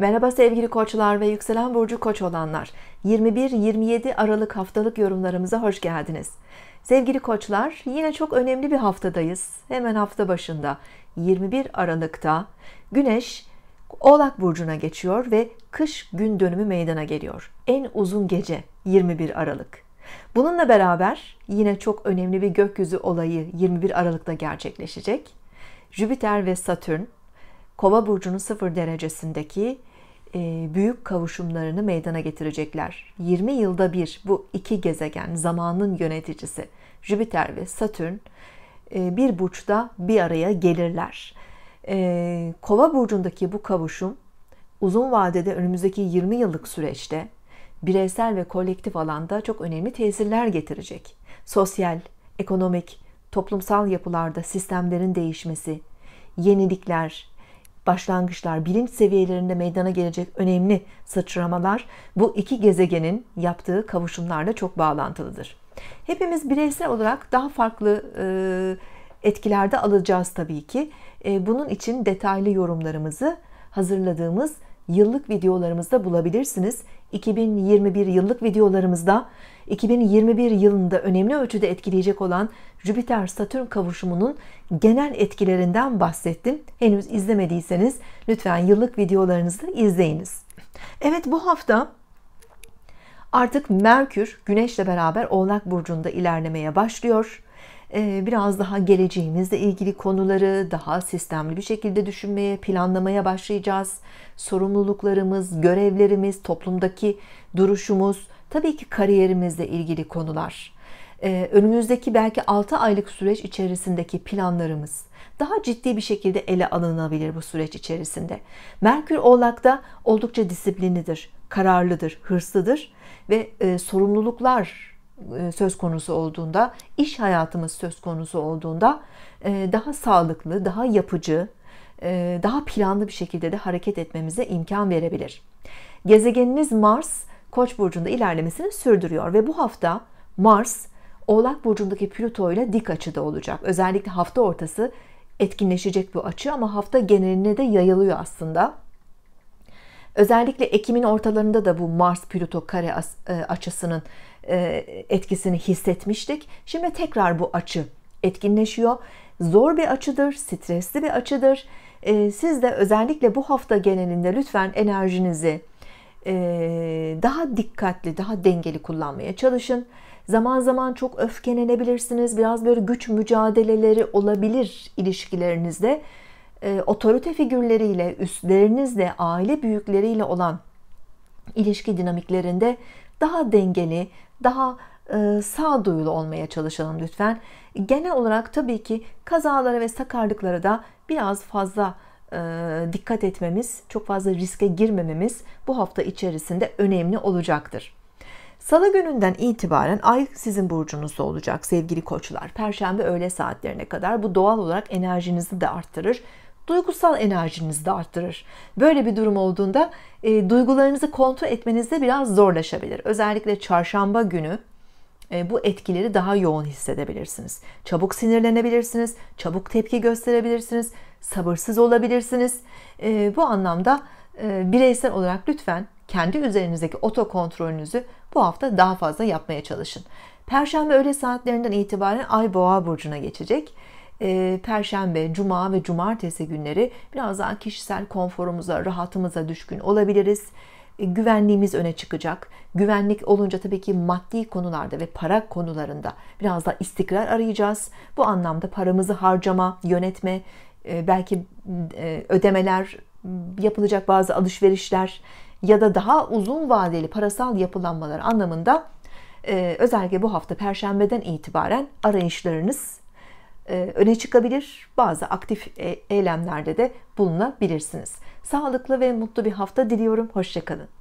Merhaba sevgili koçlar ve yükselen burcu koç olanlar. 21-27 Aralık haftalık yorumlarımıza hoş geldiniz. Sevgili koçlar, yine çok önemli bir haftadayız. Hemen hafta başında 21 Aralık'ta Güneş Oğlak burcuna geçiyor ve kış gün dönümü meydana geliyor. En uzun gece 21 Aralık. Bununla beraber yine çok önemli bir gökyüzü olayı 21 Aralık'ta gerçekleşecek. Jüpiter ve Satürn Kova burcunun 0 derecesindeki e, büyük kavuşumlarını meydana getirecekler. 20 yılda bir bu iki gezegen zamanın yöneticisi Jüpiter ve Satürn e, bir burçta bir araya gelirler. E, Kova burcundaki bu kavuşum uzun vadede önümüzdeki 20 yıllık süreçte bireysel ve kolektif alanda çok önemli tesirler getirecek. Sosyal, ekonomik, toplumsal yapılarda sistemlerin değişmesi, yenilikler, başlangıçlar, bilinç seviyelerinde meydana gelecek önemli sıçramalar bu iki gezegenin yaptığı kavuşumlarla çok bağlantılıdır. Hepimiz bireysel olarak daha farklı e, etkilerde alacağız tabii ki. E, bunun için detaylı yorumlarımızı hazırladığımız yıllık videolarımızda bulabilirsiniz. 2021 yıllık videolarımızda 2021 yılında önemli ölçüde etkileyecek olan Jüpiter-Satürn kavuşumunun genel etkilerinden bahsettim. Henüz izlemediyseniz lütfen yıllık videolarınızı izleyiniz. Evet bu hafta artık Merkür Güneş'le beraber Oğlak Burcu'nda ilerlemeye başlıyor. Ee, biraz daha geleceğimizle ilgili konuları daha sistemli bir şekilde düşünmeye, planlamaya başlayacağız. Sorumluluklarımız, görevlerimiz, toplumdaki duruşumuz, tabii ki kariyerimizle ilgili konular. Ee, önümüzdeki belki 6 aylık süreç içerisindeki planlarımız daha ciddi bir şekilde ele alınabilir bu süreç içerisinde. Merkür Oğlak'ta oldukça disiplinlidir, kararlıdır, hırslıdır ve e, sorumluluklar e, söz konusu olduğunda, iş hayatımız söz konusu olduğunda e, daha sağlıklı, daha yapıcı, e, daha planlı bir şekilde de hareket etmemize imkan verebilir. Gezegeniniz Mars Koç burcunda ilerlemesini sürdürüyor ve bu hafta Mars Oğlak burcundaki Plüto ile dik açıda olacak. Özellikle hafta ortası etkinleşecek bu açı ama hafta geneline de yayılıyor aslında. Özellikle Ekim'in ortalarında da bu Mars-Plüto kare e, açısının e, etkisini hissetmiştik. Şimdi tekrar bu açı etkinleşiyor. Zor bir açıdır, stresli bir açıdır. E, siz de özellikle bu hafta genelinde lütfen enerjinizi daha dikkatli, daha dengeli kullanmaya çalışın. Zaman zaman çok öfkelenebilirsiniz. Biraz böyle güç mücadeleleri olabilir ilişkilerinizde e, otorite figürleriyle, üstlerinizle, aile büyükleriyle olan ilişki dinamiklerinde daha dengeli, daha e, sağduyulu olmaya çalışalım lütfen. Genel olarak tabii ki kazalara ve sakarlıklara da biraz fazla e, dikkat etmemiz, çok fazla riske girmememiz bu hafta içerisinde önemli olacaktır. Salı gününden itibaren ay sizin burcunuzda olacak sevgili koçlar. Perşembe öğle saatlerine kadar bu doğal olarak enerjinizi de arttırır duygusal enerjinizi de arttırır. Böyle bir durum olduğunda e, duygularınızı kontrol etmenizde biraz zorlaşabilir. Özellikle çarşamba günü e, bu etkileri daha yoğun hissedebilirsiniz. Çabuk sinirlenebilirsiniz, çabuk tepki gösterebilirsiniz, sabırsız olabilirsiniz. E, bu anlamda e, bireysel olarak lütfen kendi üzerinizdeki oto kontrolünüzü bu hafta daha fazla yapmaya çalışın. Perşembe öğle saatlerinden itibaren Ay Boğa burcuna geçecek ee, Perşembe, Cuma ve Cumartesi günleri biraz daha kişisel konforumuza, rahatımıza düşkün olabiliriz. Ee, güvenliğimiz öne çıkacak. Güvenlik olunca tabii ki maddi konularda ve para konularında biraz daha istikrar arayacağız. Bu anlamda paramızı harcama, yönetme, e, belki e, ödemeler, yapılacak bazı alışverişler ya da daha uzun vadeli parasal yapılanmalar anlamında e, özellikle bu hafta Perşembe'den itibaren arayışlarınız e, öne çıkabilir. Bazı aktif e, eylemlerde de bulunabilirsiniz. Sağlıklı ve mutlu bir hafta diliyorum. Hoşçakalın.